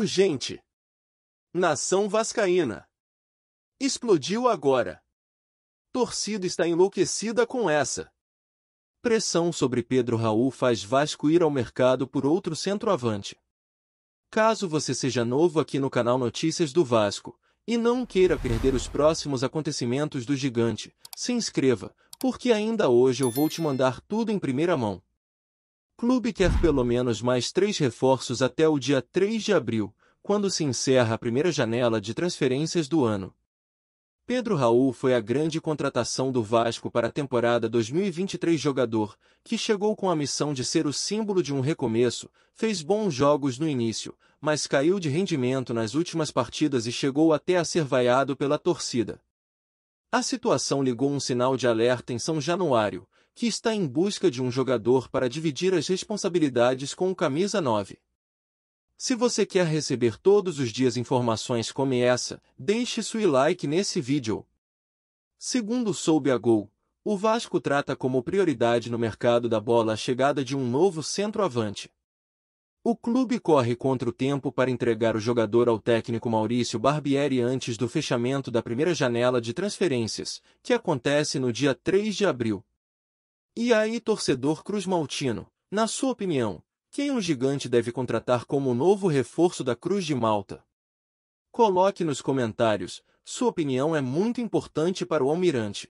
Urgente. Nação Vascaína. Explodiu agora. Torcida está enlouquecida com essa. Pressão sobre Pedro Raul faz Vasco ir ao mercado por outro centroavante. Caso você seja novo aqui no canal Notícias do Vasco e não queira perder os próximos acontecimentos do gigante, se inscreva, porque ainda hoje eu vou te mandar tudo em primeira mão clube quer pelo menos mais três reforços até o dia 3 de abril, quando se encerra a primeira janela de transferências do ano. Pedro Raul foi a grande contratação do Vasco para a temporada 2023 jogador, que chegou com a missão de ser o símbolo de um recomeço, fez bons jogos no início, mas caiu de rendimento nas últimas partidas e chegou até a ser vaiado pela torcida. A situação ligou um sinal de alerta em São Januário, que está em busca de um jogador para dividir as responsabilidades com o camisa 9. Se você quer receber todos os dias informações como essa, deixe seu like nesse vídeo. Segundo soube a Gol, o Vasco trata como prioridade no mercado da bola a chegada de um novo centroavante. O clube corre contra o tempo para entregar o jogador ao técnico Maurício Barbieri antes do fechamento da primeira janela de transferências, que acontece no dia 3 de abril. E aí, torcedor Cruz Maltino, na sua opinião, quem um gigante deve contratar como novo reforço da Cruz de Malta? Coloque nos comentários, sua opinião é muito importante para o Almirante.